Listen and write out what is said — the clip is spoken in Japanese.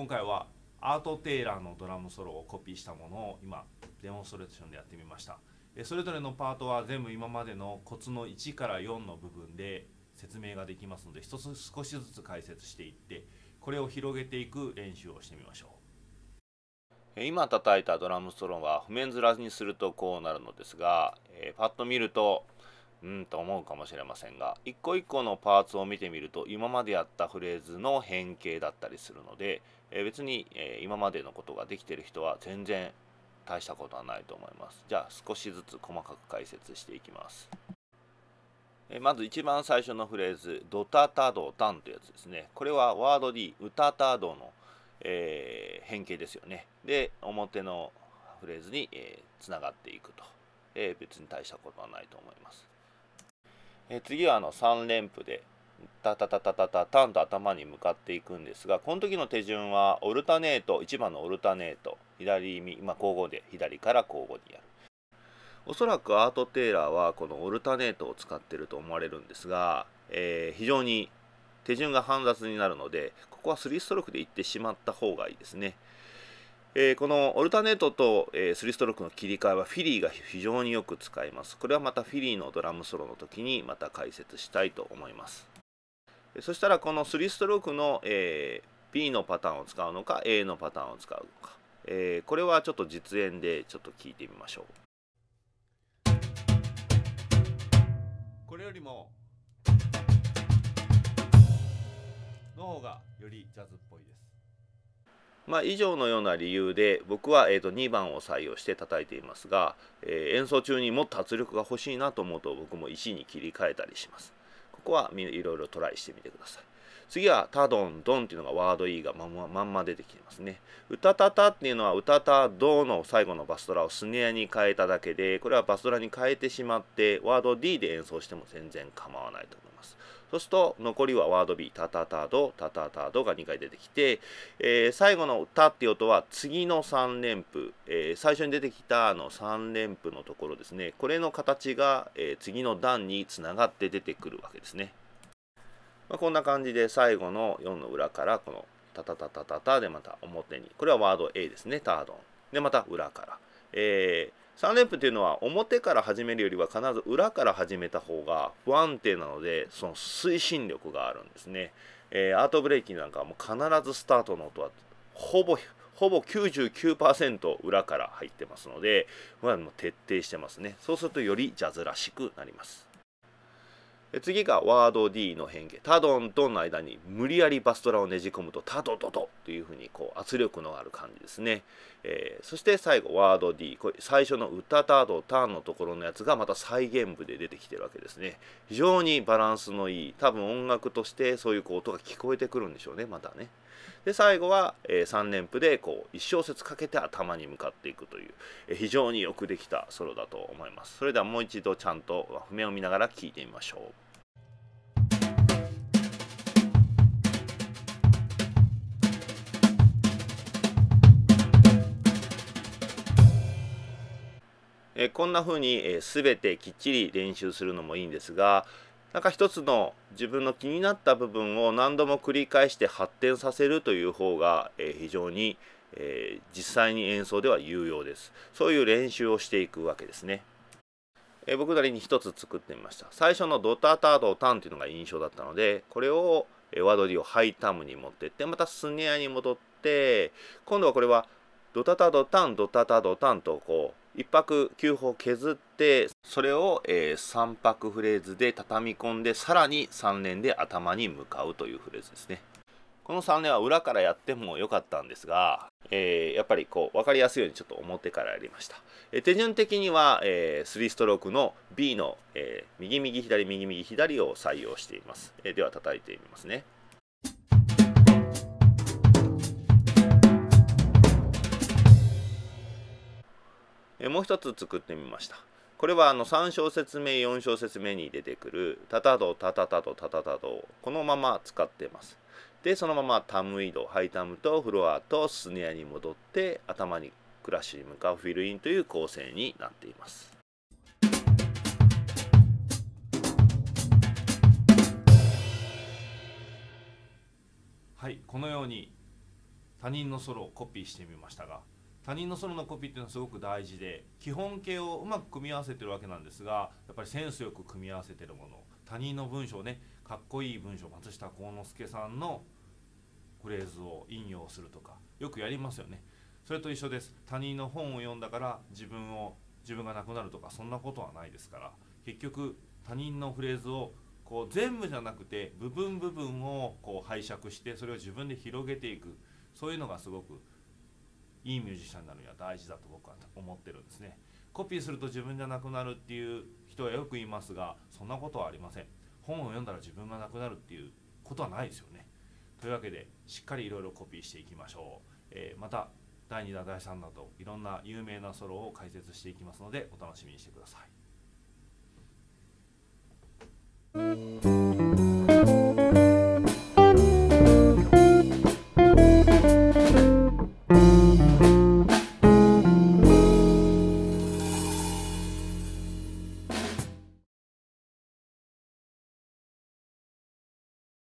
今回はアート・テイラーのドラムソロをコピーしたものを今デモンストレーションでやってみましたそれぞれのパートは全部今までのコツの1から4の部分で説明ができますので一つ少しずつ解説していってこれを広げていく練習をしてみましょう今叩いたドラムソロは譜面ずらにするとこうなるのですがパッと見るとうんと思うかもしれませんが一個一個のパーツを見てみると今までやったフレーズの変形だったりするので、え別に、え今までのことができてる人は全然大したことはないと思いますじゃあ少しずつ細かく解説していきます、えまず一番最初のフレーズ「ドタタドタン」というやつですねこれはワード D「歌タド」の、え変形ですよねで表のフレーズにつな、えがっていくと、え別に大したことはないと思いますえ次はあの3連符でタタタタタタタンと頭に向かっていくんですがこの時の手順はオルタネート1番のオルタネート左右、交互で左から交互にやるおそらくアート・テイラーはこのオルタネートを使ってると思われるんですが、えー、非常に手順が煩雑になるのでここは3ストロークでいってしまった方がいいですねえー、このオルタネートと、えー、3ストロークの切り替えはフィリーが非常によく使います。これはまたフィリーのドラムソロの時にまた解説したいと思います。そしたらこの3ストロークの、えー、B のパターンを使うのか A のパターンを使うのか、えー、これはちょっと実演でちょっと聞いてみましょう。これよりもの方がよりジャズっぽいです。まあ、以上のような理由で僕は、えー、と2番を採用して叩いていますが、えー、演奏中にもっと圧力が欲しいなと思うと僕も石に切り替えたりします。ここはいろいろトライしてみてください。次は「タドンドン」っていうのがワード E がまんままんま出てきてますね。うたたた」っていうのはうたたどの最後のバスドラをスネアに変えただけでこれはバスドラに変えてしまってワード D で演奏しても全然構わないと思います。そうすると残りはワード B タタタドタタタドが2回出てきて、えー、最後のタっていう音は次の3連符、えー、最初に出てきたあの3連符のところですねこれの形が、え次の段につながって出てくるわけですね、まあ、こんな感じで最後の4の裏からこのタタタタタタでまた表にこれはワード A ですねタードンでまた裏から、えー3連符っていうのは表から始めるよりは必ず裏から始めた方が不安定なのでその推進力があるんですね、えー、アートブレーキなんかはも必ずスタートの音はほぼほぼ99%裏から入ってますので、まあ、もう徹底してますねそうするとよりジャズらしくなります次がワード D の変形タドンとの間に無理やりバストラをねじ込むとタドドドというふうにこう圧力のある感じですね、えー、そして最後ワード D これ最初の歌タドターンのところのやつがまた再現部で出てきてるわけですね非常にバランスのいい多分音楽としてそういうこう音が聞こえてくるんでしょうねまたねで最後は、えー、3連符でこう1小節かけて頭に向かっていくという、えー、非常によくできたソロだと思いますそれではもう一度ちゃんと譜面を見ながら聴いてみましょうえこんな風に、え全てきっちり練習するのもいいんですがなんか一つの自分の気になった部分を何度も繰り返して発展させるという方が、え非常に、え実際に演奏では有用です。そういう練習をしていくわけですね。え僕なりに一つ作ってみました。最初のドタタドタンというのが印象だったのでこれを、えワ取りをハイタムに持ってってまたスネアに戻って今度はこれはドタタドタンドタタドタンとこう1泊9歩削ってそれを、えー、3泊フレーズで畳み込んでさらに3連で頭に向かうというフレーズですねこの3連は裏からやっても良かったんですが、えー、やっぱりこう分かりやすいようにちょっと表からやりました、えー、手順的には、えー、3ストロークの B の、え右右左右右左を採用しています、えでは叩いてみますねもう一つ作ってみました。これはあの3小節目4小節目に出てくる「タタドタタタドタタタド」このまま使ってます。でそのままタム移動ハイタムとフロアとスネアに戻って頭にクラッシュに向かうフィルインという構成になっています。はいこのように他人のソロをコピーしてみましたが他人のソロのコピーっていうのはすごく大事で基本形をうまく組み合わせてるわけなんですがやっぱりセンスよく組み合わせてるもの他人の文章をねかっこいい文章松下幸之助さんのフレーズを引用するとかよくやりますよねそれと一緒です他人の本を読んだから自分を自分がなくなるとかそんなことはないですから結局他人のフレーズをこう全部じゃなくて部分部分をこう拝借してそれを自分で広げていくそういうのがすごくいいミュージシャンになるには大事だと僕は思ってるんですねコピーすると自分じゃなくなるっていう人はよく言いますがそんなことはありません本を読んだら自分がなくなるっていうことはないですよねというわけでしっかりいろいろコピーしていきましょう、えー、また第2弾第3弾といろんな有名なソロを解説していきますのでお楽しみにしてください